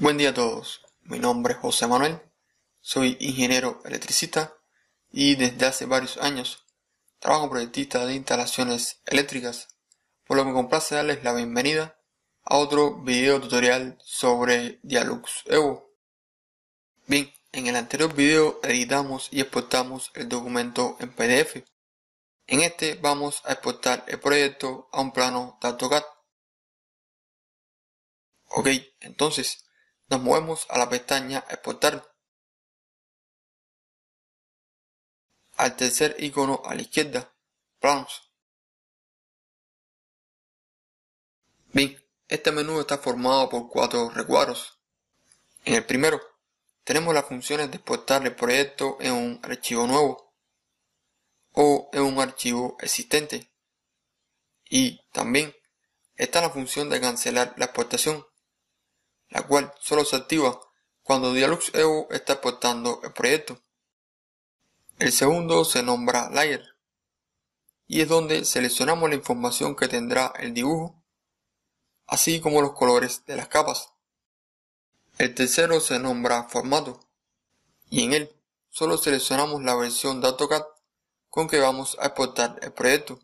Buen día a todos, mi nombre es José Manuel, soy ingeniero electricista y desde hace varios años trabajo proyectista de instalaciones eléctricas, por lo que me complace darles la bienvenida a otro video tutorial sobre Dialux Evo. Bien, en el anterior video editamos y exportamos el documento en PDF. En este vamos a exportar el proyecto a un plano de AutoCAD. Ok, entonces nos movemos a la pestaña Exportar. Al tercer icono a la izquierda, Plans. Bien, este menú está formado por cuatro recuadros. En el primero, tenemos las funciones de exportar el proyecto en un archivo nuevo o en un archivo existente. Y también está la función de cancelar la exportación la cual solo se activa cuando Dialux Evo está exportando el proyecto. El segundo se nombra Layer y es donde seleccionamos la información que tendrá el dibujo, así como los colores de las capas. El tercero se nombra Formato y en él solo seleccionamos la versión de AutoCAD con que vamos a exportar el proyecto.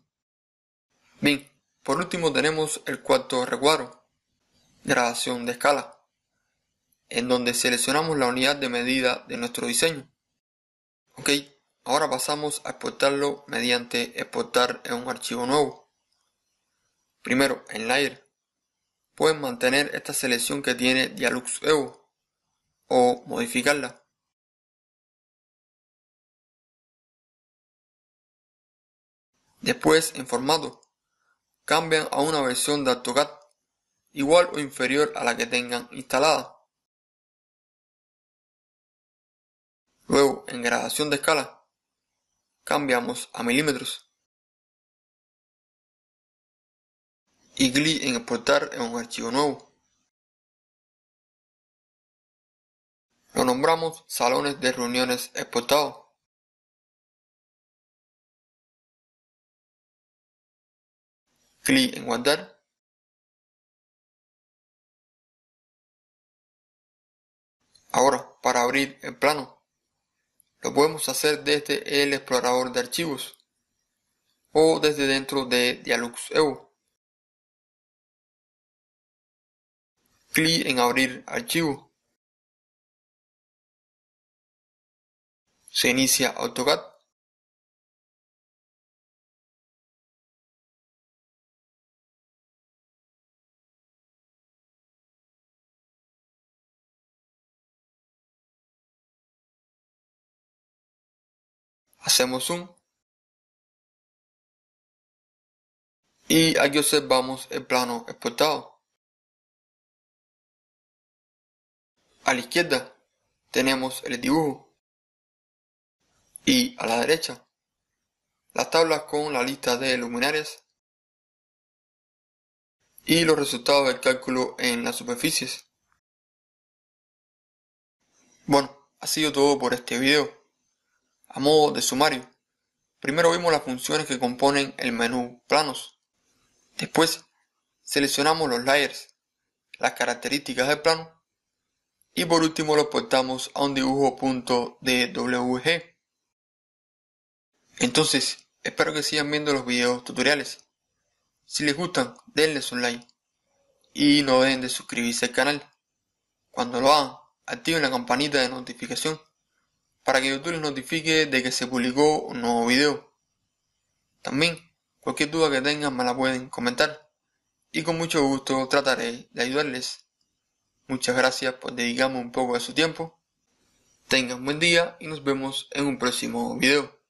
Bien, por último tenemos el cuarto recuadro, gradación de escala en donde seleccionamos la unidad de medida de nuestro diseño. Ok, ahora pasamos a exportarlo mediante exportar en un archivo nuevo. Primero, en Layer. Pueden mantener esta selección que tiene Dialux Evo o modificarla. Después, en formato. Cambian a una versión de AutoCAD igual o inferior a la que tengan instalada. Luego, en gradación de escala, cambiamos a milímetros. Y clic en exportar en un archivo nuevo. Lo nombramos salones de reuniones exportados. Clic en guardar. Ahora, para abrir el plano, lo podemos hacer desde el explorador de archivos o desde dentro de Dialux e Clic en abrir archivo. Se inicia AutoCAD. hacemos zoom y aquí observamos el plano exportado. A la izquierda tenemos el dibujo y a la derecha las tablas con la lista de luminarias y los resultados del cálculo en las superficies. Bueno, ha sido todo por este video. A modo de sumario, primero vimos las funciones que componen el menú planos. Después seleccionamos los layers, las características del plano y por último lo portamos a un dibujo punto Entonces, espero que sigan viendo los videos tutoriales. Si les gustan, denles un like y no dejen de suscribirse al canal. Cuando lo hagan, activen la campanita de notificación para que YouTube les notifique de que se publicó un nuevo video. También, cualquier duda que tengan me la pueden comentar y con mucho gusto trataré de ayudarles. Muchas gracias por dedicarme un poco de su tiempo. Tengan buen día y nos vemos en un próximo video.